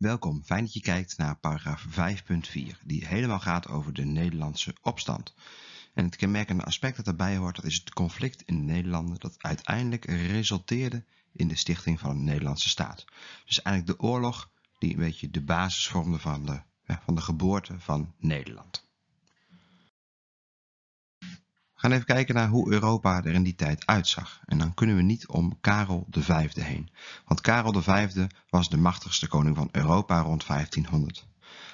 Welkom, fijn dat je kijkt naar paragraaf 5.4, die helemaal gaat over de Nederlandse opstand. En het kenmerkende aspect dat daarbij hoort, dat is het conflict in Nederland dat uiteindelijk resulteerde in de stichting van een Nederlandse staat. Dus eigenlijk de oorlog die een beetje de basis vormde van de, van de geboorte van Nederland gaan even kijken naar hoe Europa er in die tijd uitzag. En dan kunnen we niet om Karel V heen. Want Karel V was de machtigste koning van Europa rond 1500.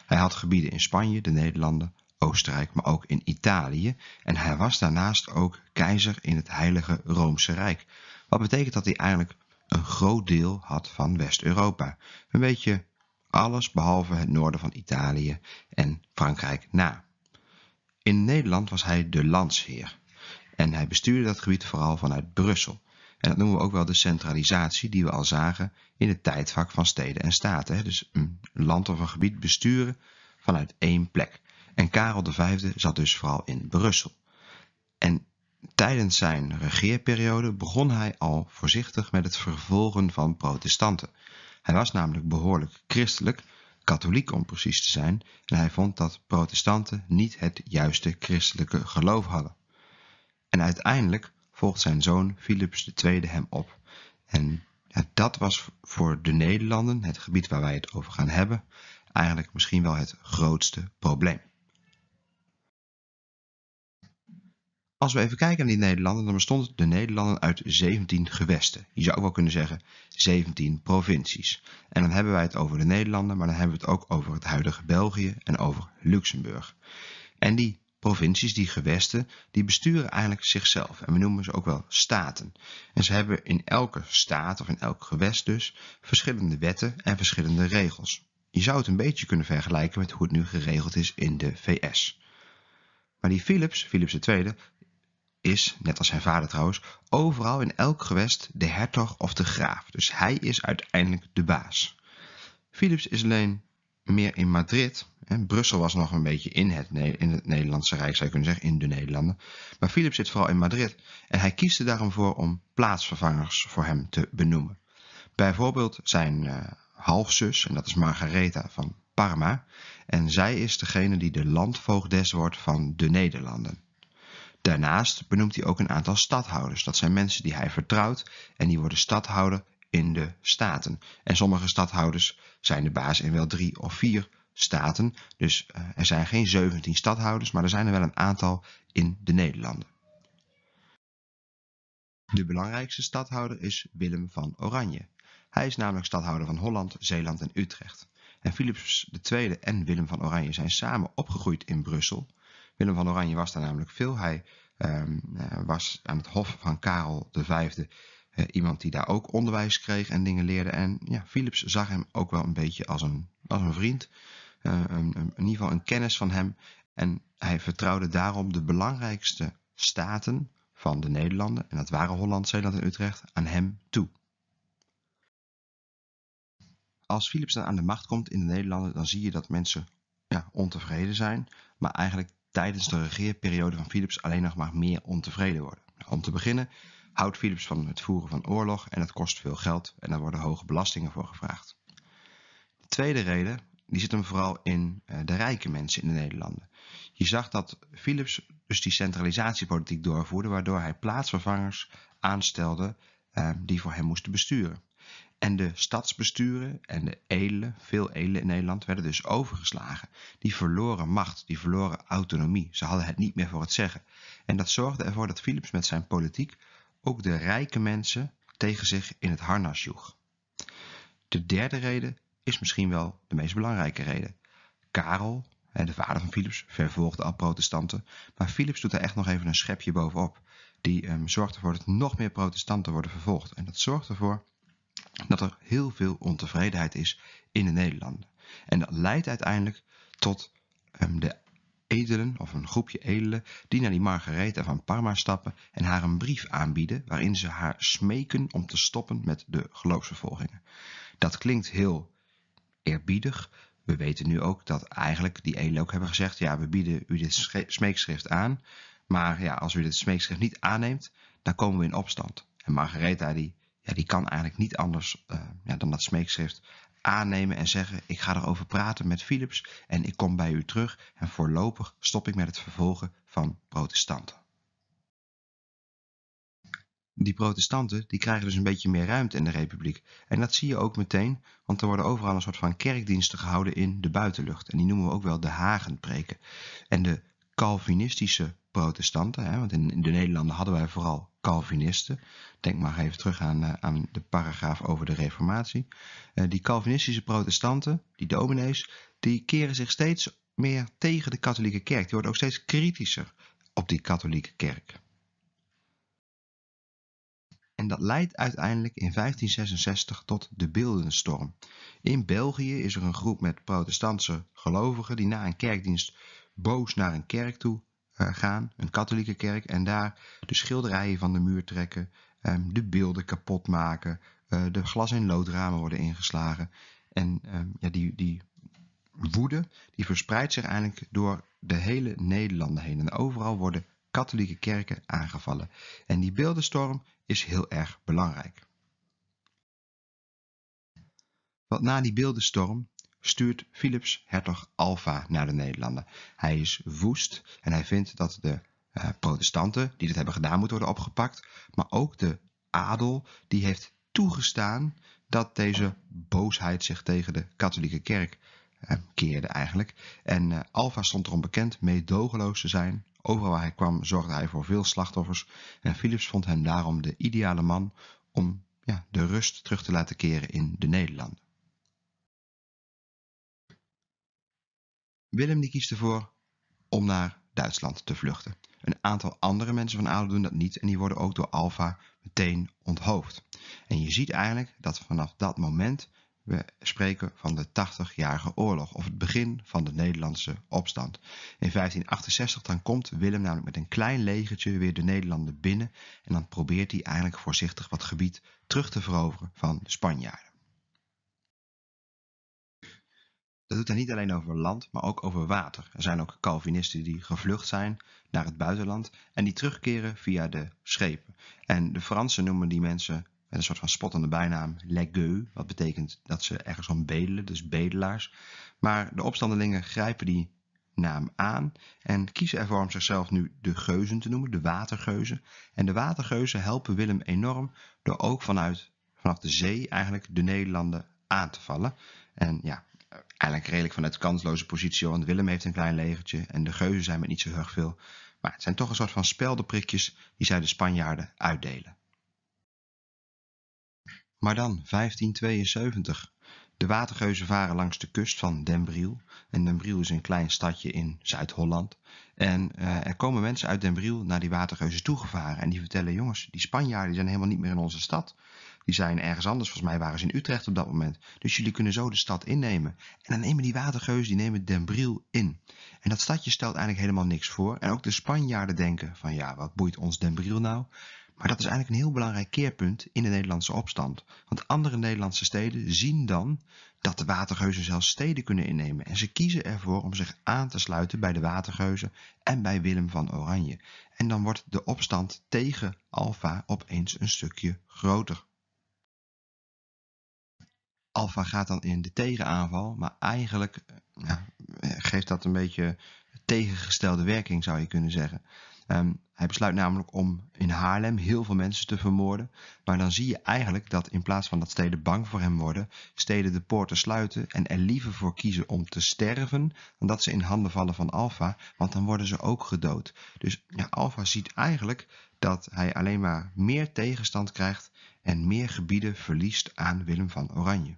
Hij had gebieden in Spanje, de Nederlanden, Oostenrijk, maar ook in Italië. En hij was daarnaast ook keizer in het Heilige Roomse Rijk. Wat betekent dat hij eigenlijk een groot deel had van West-Europa. Een beetje alles behalve het noorden van Italië en Frankrijk na. In Nederland was hij de landsheer en hij bestuurde dat gebied vooral vanuit Brussel. En dat noemen we ook wel de centralisatie die we al zagen in het tijdvak van steden en staten. Dus een land of een gebied besturen vanuit één plek. En Karel V zat dus vooral in Brussel. En tijdens zijn regeerperiode begon hij al voorzichtig met het vervolgen van protestanten. Hij was namelijk behoorlijk christelijk, katholiek om precies te zijn, en hij vond dat protestanten niet het juiste christelijke geloof hadden. En uiteindelijk volgt zijn zoon Philips II hem op. En dat was voor de Nederlanden, het gebied waar wij het over gaan hebben, eigenlijk misschien wel het grootste probleem. Als we even kijken naar die Nederlanden, dan bestond de Nederlanden uit 17 gewesten. Je zou ook wel kunnen zeggen 17 provincies. En dan hebben wij het over de Nederlanden, maar dan hebben we het ook over het huidige België en over Luxemburg. En die provincies, die gewesten, die besturen eigenlijk zichzelf. En we noemen ze ook wel staten. En ze hebben in elke staat of in elk gewest dus verschillende wetten en verschillende regels. Je zou het een beetje kunnen vergelijken met hoe het nu geregeld is in de VS. Maar die Philips, Philips II, is, net als zijn vader trouwens, overal in elk gewest de hertog of de graaf. Dus hij is uiteindelijk de baas. Philips is alleen meer in Madrid. Brussel was nog een beetje in het, in het Nederlandse Rijk, zou je kunnen zeggen, in de Nederlanden. Maar Philips zit vooral in Madrid en hij kiest er daarom voor om plaatsvervangers voor hem te benoemen. Bijvoorbeeld zijn uh, halfzus, en dat is Margaretha van Parma. En zij is degene die de landvoogdes wordt van de Nederlanden. Daarnaast benoemt hij ook een aantal stadhouders. Dat zijn mensen die hij vertrouwt en die worden stadhouder in de staten. En sommige stadhouders zijn de baas in wel drie of vier staten. Dus eh, er zijn geen 17 stadhouders, maar er zijn er wel een aantal in de Nederlanden. De belangrijkste stadhouder is Willem van Oranje. Hij is namelijk stadhouder van Holland, Zeeland en Utrecht. En Philips II en Willem van Oranje zijn samen opgegroeid in Brussel Willem van Oranje was daar namelijk veel. Hij ehm, eh, was aan het hof van Karel V uh, eh, iemand die daar ook onderwijs kreeg en dingen leerde. En ja, Philips zag hem ook wel een beetje als een, als een vriend. Eh, in ieder geval een kennis van hem. En hij vertrouwde daarom de belangrijkste staten van de Nederlanden, en dat waren Holland, Zeeland en Utrecht, aan hem toe. Als Philips dan aan de macht komt in de Nederlanden, dan zie je dat mensen ja, ontevreden zijn. Maar eigenlijk tijdens de regeerperiode van Philips alleen nog maar meer ontevreden worden. Om te beginnen houdt Philips van het voeren van oorlog en dat kost veel geld en daar worden hoge belastingen voor gevraagd. De tweede reden die zit hem vooral in eh, de rijke mensen in de Nederlanden. Je zag dat Philips dus die centralisatiepolitiek doorvoerde, waardoor hij plaatsvervangers aanstelde eh, die voor hem moesten besturen. En de stadsbesturen en de edelen, veel edelen in Nederland, werden dus overgeslagen. Die verloren macht, die verloren autonomie. Ze hadden het niet meer voor het zeggen. En dat zorgde ervoor dat Philips met zijn politiek ook de rijke mensen tegen zich in het harnas joeg. De derde reden is misschien wel de meest belangrijke reden. Karel, de vader van Philips, vervolgde al protestanten, maar Philips doet daar echt nog even een schepje bovenop. Die um, zorgt ervoor dat nog meer protestanten worden vervolgd. En dat zorgt ervoor dat er heel veel ontevredenheid is in de Nederlanden. En dat leidt uiteindelijk tot ehm, de edelen, of een groepje edelen, die naar die Margaretha van Parma stappen en haar een brief aanbieden waarin ze haar smeken om te stoppen met de geloofsvervolgingen. Dat klinkt heel eerbiedig. We weten nu ook dat eigenlijk die edelen ook hebben gezegd, ja, we bieden u dit smeekschrift aan, maar ja, als u dit smeekschrift niet aanneemt, dan komen we in opstand. En Margaretha die ja, die kan eigenlijk niet anders eh, ja, dan dat smeekschrift aannemen en zeggen: Ik ga erover praten met Philips en ik kom bij u terug. En voorlopig stop ik met het vervolgen van protestanten. Die protestanten die krijgen dus een beetje meer ruimte in de republiek. En dat zie je ook meteen, want er worden overal een soort van kerkdiensten gehouden in de buitenlucht. En die noemen we ook wel de hagenpreken. En de Calvinistische protestanten, hè, want in de Nederlanden hadden wij vooral Calvinisten. Denk maar even terug aan, eh, aan de paragraaf over de Reformatie. Eh, die Calvinistische protestanten, die dominees, die keren zich steeds meer tegen de katholieke kerk. Die worden ook steeds kritischer op die katholieke kerk. En dat leidt uiteindelijk in 1566 tot de beeldenstorm. In België is er een groep met protestantse gelovigen die na een kerkdienst boos naar een kerk toe eh, gaan, een katholieke kerk, en daar de schilderijen van de muur trekken, ehm, de beelden kapot maken, eh, de glas- in loodramen worden ingeslagen. En ehm, ja, die, die woede die verspreidt zich eigenlijk door de hele Nederlanden heen. En overal worden katholieke kerken aangevallen. En die beeldenstorm is heel erg belangrijk. Wat na die beeldenstorm stuurt Philips hertog Alfa naar de Nederlanden. Hij is woest en hij vindt dat de eh, protestanten die dit hebben gedaan moeten worden opgepakt, maar ook de adel die heeft toegestaan dat deze boosheid zich tegen de katholieke kerk eh, keerde eigenlijk. En uh, eh, Alfa stond erom bekend meedogenloos te zijn. Overal waar hij kwam zorgde hij voor veel slachtoffers en Philips vond hem daarom de ideale man om ja, de rust terug te laten keren in de Nederlanden. Willem kiest ervoor om naar Duitsland te vluchten. Een aantal andere mensen van Adel doen dat niet en die worden ook door Alfa meteen onthoofd. En je ziet eigenlijk dat vanaf dat moment we spreken van de 80-jarige oorlog of het begin van de Nederlandse opstand. In 1568 dan komt Willem namelijk met een klein legertje weer de Nederlanden binnen en dan probeert hij eigenlijk voorzichtig wat gebied terug te veroveren van de Spanjaarden. dat doet hij niet alleen over land, maar ook over water. Er zijn ook Calvinisten die gevlucht zijn naar het buitenland en die terugkeren via de schepen. En de Fransen noemen die mensen met een soort van spottende bijnaam legueux, wat betekent dat ze ergens om bedelen, dus bedelaars. Maar de opstandelingen grijpen die naam aan en kiezen ervoor om zichzelf nu de geuzen te noemen, de watergeuzen. En de watergeuzen helpen Willem enorm door ook vanuit, vanaf de zee eigenlijk de Nederlanden aan te vallen. En ja, eigenlijk redelijk vanuit kansloze positie. Want Willem heeft een klein legertje en de geuzen zijn met niet zo heel erg veel. Maar het zijn toch een soort van speldenprikjes die zij de Spanjaarden uitdelen. Maar dan, 1572. De watergeuzen varen langs de kust van Den Briel. En Den Briel is een klein stadje in Zuid-Holland. En eh, er komen mensen uit Den Briel naar die watergeuzen toegevaren. En die vertellen, jongens, die Spanjaarden zijn helemaal niet meer in onze stad. Die zijn ergens anders. Volgens mij waren ze in Utrecht op dat moment. Dus jullie kunnen zo de stad innemen. En dan nemen die watergeuzen, die nemen Den Briel in. En dat stadje stelt eigenlijk helemaal niks voor. En ook de Spanjaarden denken van ja, wat boeit ons Den Briel nou? Maar dat is eigenlijk een heel belangrijk keerpunt in de Nederlandse opstand. Want andere Nederlandse steden zien dan dat de watergeuzen zelfs steden kunnen innemen. En ze kiezen ervoor om zich aan te sluiten bij de watergeuzen en bij Willem van Oranje. En dan wordt de opstand tegen Alfa opeens een stukje groter. Alpha gaat dan in de tegenaanval, maar eigenlijk ja, geeft dat een beetje tegengestelde werking, zou je kunnen zeggen. Ehm, hij besluit namelijk om in Haarlem heel veel mensen te vermoorden. Maar dan zie je eigenlijk dat in plaats van dat steden bang voor hem worden, steden de poorten sluiten en er liever voor kiezen om te sterven dan dat ze in handen vallen van Alpha, want dan worden ze ook gedood. Dus ja, Alfa ziet eigenlijk dat hij alleen maar meer tegenstand krijgt en meer gebieden verliest aan Willem van Oranje.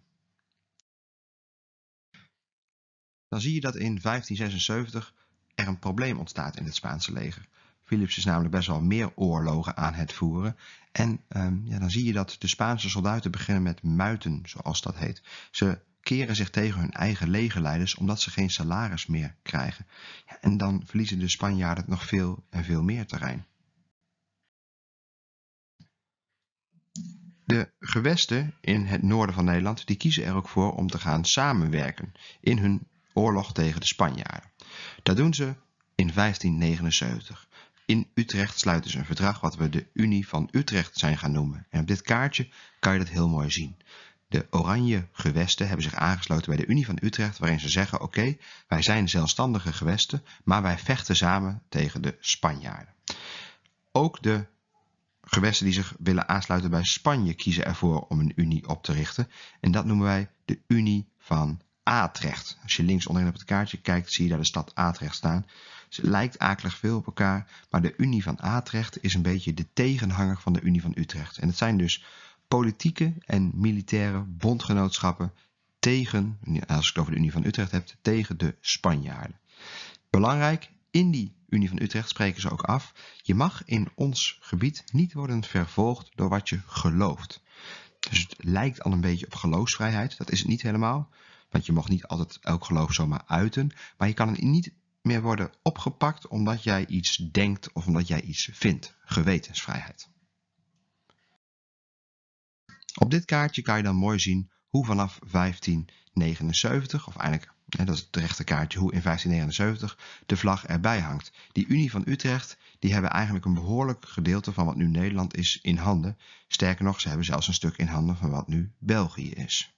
dan zie je dat in 1576 er een probleem ontstaat in het Spaanse leger. Philips is namelijk best wel meer oorlogen aan het voeren. En ehm, ja, dan zie je dat de Spaanse soldaten beginnen met muiten, zoals dat heet. Ze keren zich tegen hun eigen legerleiders omdat ze geen salaris meer krijgen. Ja, en dan verliezen de Spanjaarden nog veel en veel meer terrein. De gewesten in het noorden van Nederland die kiezen er ook voor om te gaan samenwerken in hun oorlog tegen de Spanjaarden. Dat doen ze in 1579. In Utrecht sluiten ze een verdrag wat we de Unie van Utrecht zijn gaan noemen. En op dit kaartje kan je dat heel mooi zien. De oranje gewesten hebben zich aangesloten bij de Unie van Utrecht, waarin ze zeggen, oké, wij zijn zelfstandige gewesten, maar wij vechten samen tegen de Spanjaarden. Ook de gewesten die zich willen aansluiten bij Spanje kiezen ervoor om een unie op te richten. En dat noemen wij de Unie van Atrecht. Als je links onderin op het kaartje kijkt, zie je daar de stad Atrecht staan. Ze lijkt akelig veel op elkaar, maar de Unie van Atrecht is een beetje de tegenhanger van de Unie van Utrecht. En het zijn dus politieke en militaire bondgenootschappen tegen, als ik het over de Unie van Utrecht heb, tegen de Spanjaarden. Belangrijk, in die Unie van Utrecht spreken ze ook af, je mag in ons gebied niet worden vervolgd door wat je gelooft. Dus het lijkt al een beetje op geloofsvrijheid, dat is het niet helemaal. Want je mag niet altijd elk geloof zomaar uiten. Maar je kan er niet meer worden opgepakt omdat jij iets denkt of omdat jij iets vindt. Gewetensvrijheid. Op dit kaartje kan je dan mooi zien hoe vanaf 1579, of eigenlijk dat is het rechte kaartje, hoe in 1579 de vlag erbij hangt. Die Unie van Utrecht, die hebben eigenlijk een behoorlijk gedeelte van wat nu Nederland is in handen. Sterker nog, ze hebben zelfs een stuk in handen van wat nu België is.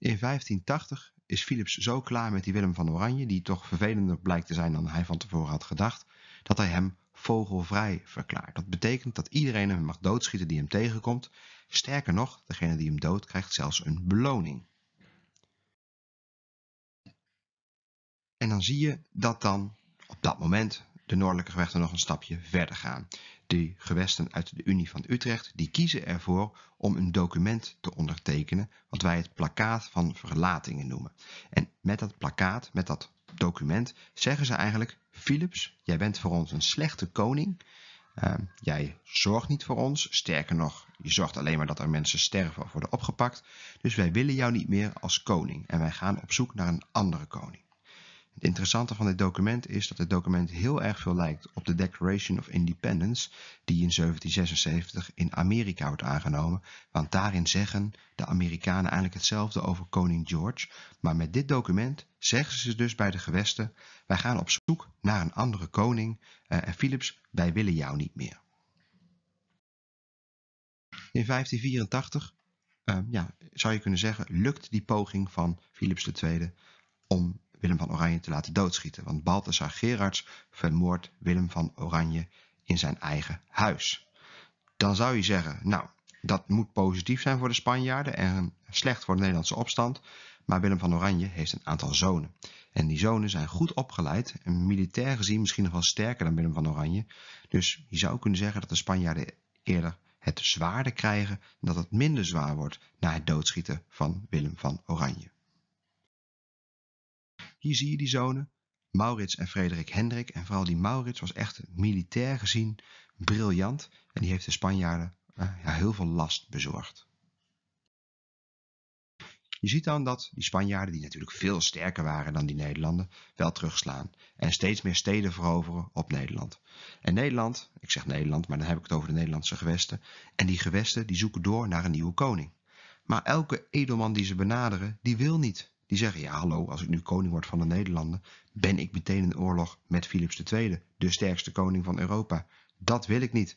In 1580 is Philips zo klaar met die Willem van Oranje, die toch vervelender blijkt te zijn dan hij van tevoren had gedacht, dat hij hem vogelvrij verklaart. Dat betekent dat iedereen hem mag doodschieten die hem tegenkomt. Sterker nog, degene die hem dood krijgt zelfs een beloning. En dan zie je dat dan op dat moment de noordelijke gevechten nog een stapje verder gaan die gewesten uit de Unie van Utrecht, die kiezen ervoor om een document te ondertekenen, wat wij het plakkaat van verlatingen noemen. En met dat plakkaat, met dat document, zeggen ze eigenlijk, Philips, jij bent voor ons een slechte koning, ehm, jij zorgt niet voor ons, sterker nog, je zorgt alleen maar dat er mensen sterven of worden opgepakt, dus wij willen jou niet meer als koning en wij gaan op zoek naar een andere koning. Het interessante van dit document is dat het document heel erg veel lijkt op de Declaration of Independence die in 1776 in Amerika wordt aangenomen, want daarin zeggen de Amerikanen eigenlijk hetzelfde over koning George, maar met dit document zeggen ze dus bij de gewesten, wij gaan op zoek naar een andere koning eh, en Philips, wij willen jou niet meer. In 1584 eh, ja, zou je kunnen zeggen, lukt die poging van Philips II om Willem van Oranje te laten doodschieten, want Balthasar Gerards vermoordt Willem van Oranje in zijn eigen huis. Dan zou je zeggen, nou, dat moet positief zijn voor de Spanjaarden en slecht voor de Nederlandse opstand, maar Willem van Oranje heeft een aantal zonen. En die zonen zijn goed opgeleid, en militair gezien misschien nog wel sterker dan Willem van Oranje. Dus je zou kunnen zeggen dat de Spanjaarden eerder het zwaarder krijgen en dat het minder zwaar wordt na het doodschieten van Willem van Oranje. Hier zie je die zonen. Maurits en Frederik Hendrik. En vooral die Maurits was echt militair gezien briljant. En die heeft de Spanjaarden eh, ja, heel veel last bezorgd. Je ziet dan dat die Spanjaarden, die natuurlijk veel sterker waren dan die Nederlanden, wel terugslaan. En steeds meer steden veroveren op Nederland. En Nederland, ik zeg Nederland, maar dan heb ik het over de Nederlandse gewesten. En die gewesten die zoeken door naar een nieuwe koning. Maar elke edelman die ze benaderen, die wil niet die zeggen, ja hallo, als ik nu koning word van de Nederlanden, ben ik meteen in oorlog met Philips II, de sterkste koning van Europa. Dat wil ik niet.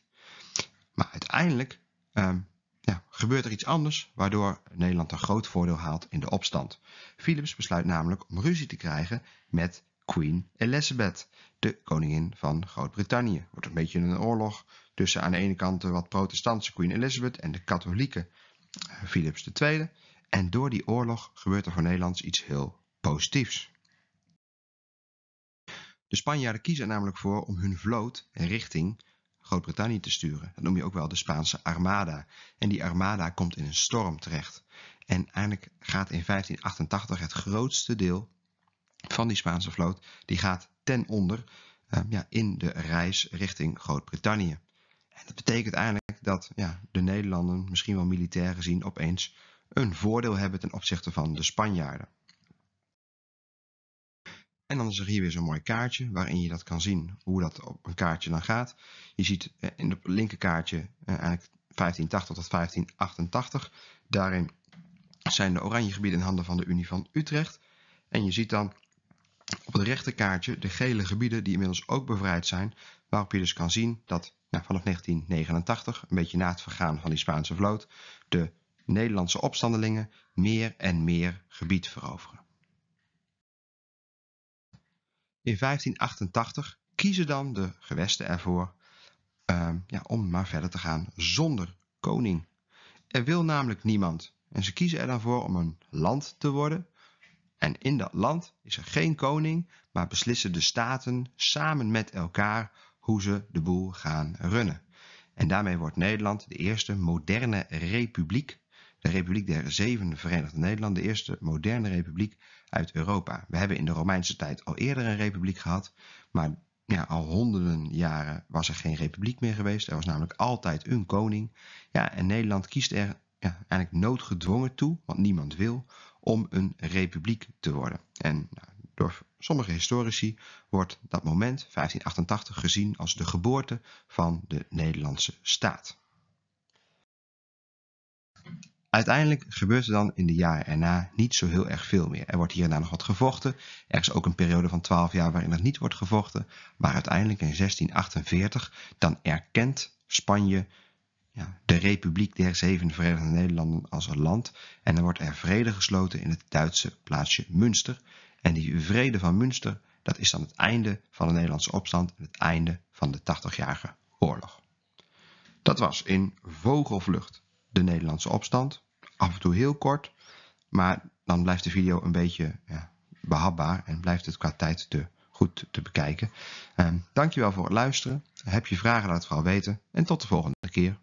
Maar uiteindelijk ehm, ja, gebeurt er iets anders, waardoor Nederland een groot voordeel haalt in de opstand. Philips besluit namelijk om ruzie te krijgen met Queen Elizabeth, de koningin van Groot-Brittannië. Wordt een beetje een oorlog tussen aan de ene kant de wat protestantse Queen Elizabeth en de katholieke eh, Philips II. En door die oorlog gebeurt er voor Nederlands iets heel positiefs. De Spanjaarden kiezen er namelijk voor om hun vloot richting Groot-Brittannië te sturen. Dat noem je ook wel de Spaanse Armada. En die Armada komt in een storm terecht. En eigenlijk gaat in 1588 het grootste deel van die Spaanse vloot, die gaat ten onder ehm, ja, in de reis richting Groot-Brittannië. En dat betekent eigenlijk dat ja, de Nederlanden, misschien wel militair gezien, opeens een voordeel hebben ten opzichte van de Spanjaarden. En dan is er hier weer zo'n mooi kaartje waarin je dat kan zien, hoe dat op een kaartje dan gaat. Je ziet eh, in het linker kaartje eh, eigenlijk 1580 tot 1588. Daarin zijn de oranje gebieden in handen van de Unie van Utrecht. En je ziet dan op het rechter kaartje de gele gebieden die inmiddels ook bevrijd zijn, waarop je dus kan zien dat nou, vanaf 1989, een beetje na het vergaan van die Spaanse vloot, de Nederlandse opstandelingen meer en meer gebied veroveren. In 1588 kiezen dan de gewesten ervoor ehm, ja, om maar verder te gaan zonder koning. Er wil namelijk niemand en ze kiezen er dan voor om een land te worden. En in dat land is er geen koning, maar beslissen de staten samen met elkaar hoe ze de boel gaan runnen. En daarmee wordt Nederland de eerste moderne republiek de Republiek der Zeven Verenigde Nederlanden, de eerste moderne republiek uit Europa. We hebben in de Romeinse tijd al eerder een republiek gehad, maar ja, al honderden jaren was er geen republiek meer geweest. Er was namelijk altijd een koning. Ja, en Nederland kiest er ja, eigenlijk noodgedwongen toe, want niemand wil, om een republiek te worden. En nou, door sommige historici wordt dat moment, 1588, gezien als de geboorte van de Nederlandse staat. Uiteindelijk gebeurt er dan in de jaren erna niet zo heel erg veel meer. Er wordt hierna nog wat gevochten. Er is ook een periode van 12 jaar waarin dat niet wordt gevochten. Maar uiteindelijk in 1648 dan erkent Spanje ja, de Republiek der Zeven Verenigde Nederlanden als een land. En dan wordt er vrede gesloten in het Duitse plaatsje Münster. En die vrede van Münster, dat is dan het einde van de Nederlandse opstand en het einde van de 80-jarige oorlog. Dat was in vogelvlucht de Nederlandse opstand af en toe heel kort. Maar dan blijft de video een beetje ja, behapbaar en blijft het qua tijd te goed te bekijken. Um, dankjewel voor het luisteren. Heb je vragen, laat het vooral weten. En tot de volgende keer.